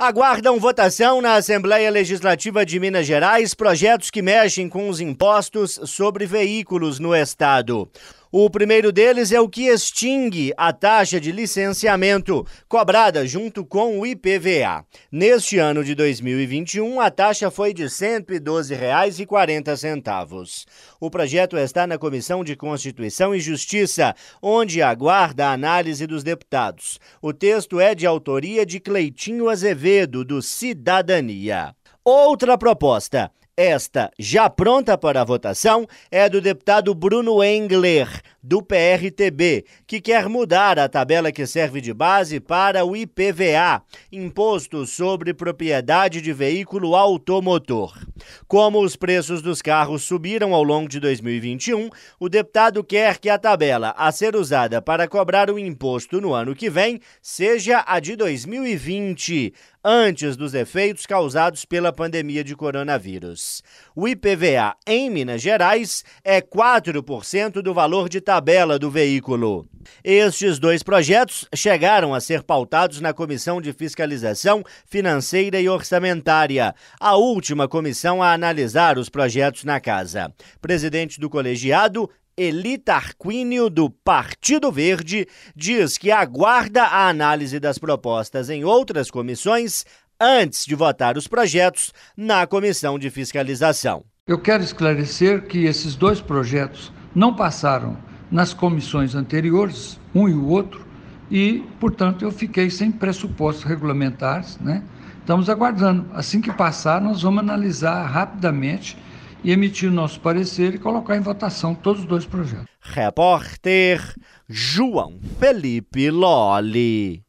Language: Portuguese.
Aguardam votação na Assembleia Legislativa de Minas Gerais projetos que mexem com os impostos sobre veículos no estado. O primeiro deles é o que extingue a taxa de licenciamento cobrada junto com o IPVA. Neste ano de 2021, a taxa foi de R$ 112,40. O projeto está na Comissão de Constituição e Justiça, onde aguarda a análise dos deputados. O texto é de autoria de Cleitinho Azevedo, do Cidadania. Outra proposta, esta já pronta para votação, é do deputado Bruno Engler, do PRTB, que quer mudar a tabela que serve de base para o IPVA, Imposto sobre Propriedade de Veículo Automotor. Como os preços dos carros subiram ao longo de 2021, o deputado quer que a tabela a ser usada para cobrar o imposto no ano que vem seja a de 2020 antes dos efeitos causados pela pandemia de coronavírus. O IPVA em Minas Gerais é 4% do valor de tabela do veículo. Estes dois projetos chegaram a ser pautados na Comissão de Fiscalização Financeira e Orçamentária, a última comissão a analisar os projetos na casa. Presidente do colegiado, Eli Tarquínio, do Partido Verde, diz que aguarda a análise das propostas em outras comissões antes de votar os projetos na Comissão de Fiscalização. Eu quero esclarecer que esses dois projetos não passaram nas comissões anteriores, um e o outro, e, portanto, eu fiquei sem pressupostos regulamentares, né? Estamos aguardando. Assim que passar, nós vamos analisar rapidamente e emitir nosso parecer e colocar em votação todos os dois projetos. Repórter João Felipe Lolli.